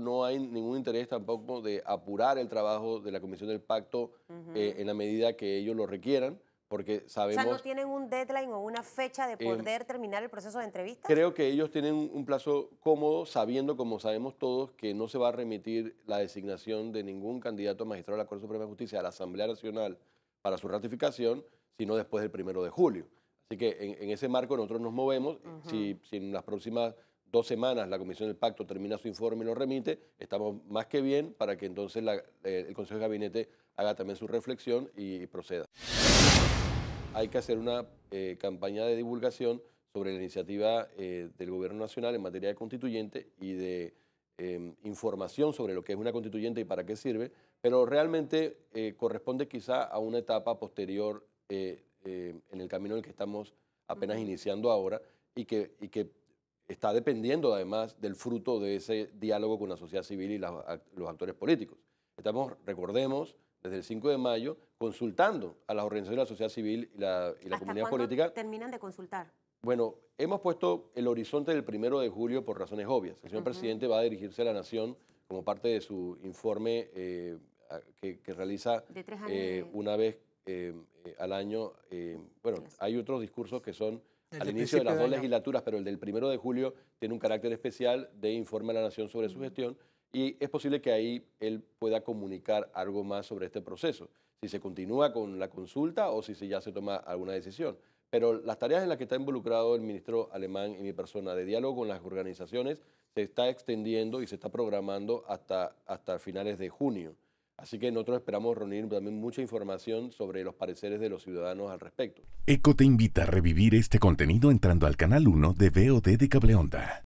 no hay ningún interés tampoco de apurar el trabajo de la Comisión del Pacto eh, en la medida que ellos lo requieran, porque sabemos... O sea, ¿no tienen un deadline o una fecha de eh, poder terminar el proceso de entrevista? Creo que ellos tienen un plazo cómodo, sabiendo, como sabemos todos, que no se va a remitir la designación de ningún candidato a magistrado de la Corte Suprema de Justicia a la Asamblea Nacional para su ratificación, sino después del primero de julio. Así que en, ese marco nosotros nos movemos. si en las próximas dos semanas la Comisión del Pacto termina su informe y lo remite, estamos más que bien para que entonces eh, el Consejo de Gabinete haga también su reflexión y, proceda. Hay que hacer una eh, campaña de divulgación sobre la iniciativa eh, del Gobierno Nacional en materia de constituyente y de em, información sobre lo que es una constituyente y para qué sirve, pero realmente corresponde quizá a una etapa posterior en el camino en el que estamos apenas iniciando ahora y que, y que está dependiendo además del fruto de ese diálogo con la sociedad civil y los actores políticos. Estamos, recordemos, desde el 5 de mayo, consultando a las organizaciones de la sociedad civil y la, comunidad política. terminan de consultar? Bueno, hemos puesto el horizonte del 1 de julio por razones obvias. El señor presidente va a dirigirse a la nación como parte de su informe eh, que, realiza eh, una vez eh, al año. bueno, hay otros discursos que son al inicio de las dos legislaturas, pero el del primero de julio tiene un carácter especial de informe a la Nación sobre su gestión y es posible que ahí él pueda comunicar algo más sobre este proceso, si se continúa con la consulta o si ya se toma alguna decisión. Pero las tareas en las que está involucrado el ministro alemán y mi persona de diálogo con las organizaciones se está extendiendo y se está programando hasta, hasta finales de junio. Así que nosotros esperamos reunir también mucha información sobre los pareceres de los ciudadanos al respecto. ECO te invita a revivir este contenido entrando al canal 1 de VOD de Cableonda.